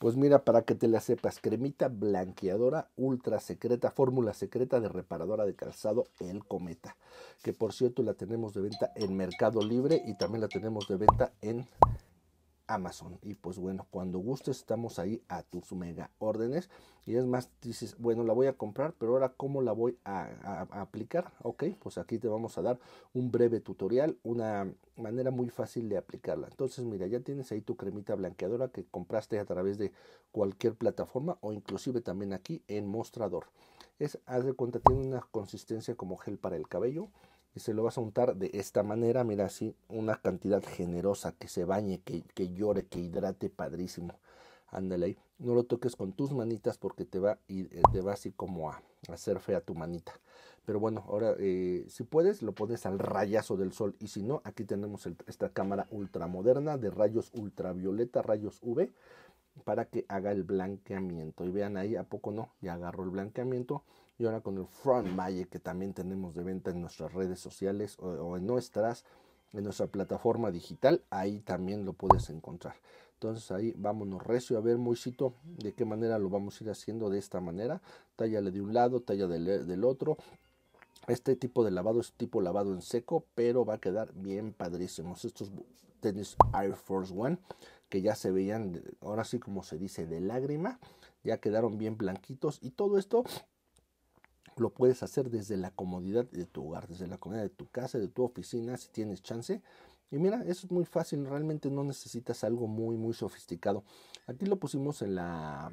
Pues mira, para que te la sepas, cremita blanqueadora ultra secreta, fórmula secreta de reparadora de calzado El Cometa, que por cierto la tenemos de venta en Mercado Libre y también la tenemos de venta en Amazon. Y pues bueno, cuando gustes estamos ahí a tus mega órdenes. Y es más, dices, bueno, la voy a comprar, pero ahora cómo la voy a, a aplicar. Ok, pues aquí te vamos a dar un breve tutorial, una manera muy fácil de aplicarla. Entonces, mira, ya tienes ahí tu cremita blanqueadora que compraste a través de cualquier plataforma o inclusive también aquí en mostrador. Es, haz de cuenta, tiene una consistencia como gel para el cabello y se lo vas a untar de esta manera, mira así, una cantidad generosa, que se bañe, que, que llore, que hidrate padrísimo. Ándale ahí, no lo toques con tus manitas porque te va, eh, te va así como a hacer fea tu manita. Pero bueno, ahora eh, si puedes lo pones al rayazo del sol y si no, aquí tenemos esta cámara ultramoderna de rayos ultravioleta, rayos V para que haga el blanqueamiento. Y vean ahí, ¿a poco no? Ya agarró el blanqueamiento. Y ahora con el Front Magic que también tenemos de venta en nuestras redes sociales o, en nuestras, en nuestra plataforma digital, ahí también lo puedes encontrar. Entonces ahí vámonos recio a ver, Moisito, de qué manera lo vamos a ir haciendo de esta manera. tallale de un lado, talla del, del otro. Este tipo de lavado es tipo lavado en seco, pero va a quedar bien padrísimo. Estos tenis Air Force One que ya se veían, ahora sí como se dice, de lágrima, ya quedaron bien blanquitos y todo esto lo puedes hacer desde la comodidad de tu hogar, desde la comodidad de tu casa, de tu oficina, si tienes chance. Y mira, eso es muy fácil, realmente no necesitas algo muy, muy sofisticado. Aquí lo pusimos en la,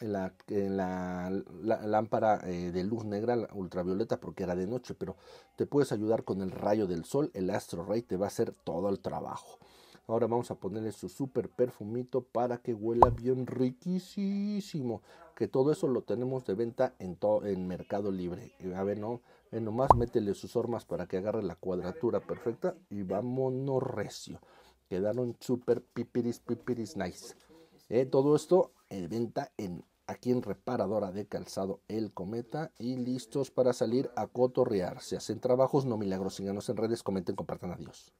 la, la, lámpara eh, de luz negra ultravioleta porque era de noche, pero te puedes ayudar con el rayo del sol, el astro rey te va a hacer todo el trabajo. Ahora vamos a ponerle su super perfumito para que huela bien riquísimo. Que todo eso lo tenemos de venta en, todo, en Mercado Libre. A ver, no, eh, nomás métele sus hormas para que agarre la cuadratura perfecta y vámonos recio. Quedaron super pipiris, pipiris nice. Eh, todo esto en venta en aquí en Reparadora de Calzado El Cometa y listos para salir a cotorrear. Si hacen trabajos no milagros, síganos en redes, comenten, compartan, adiós.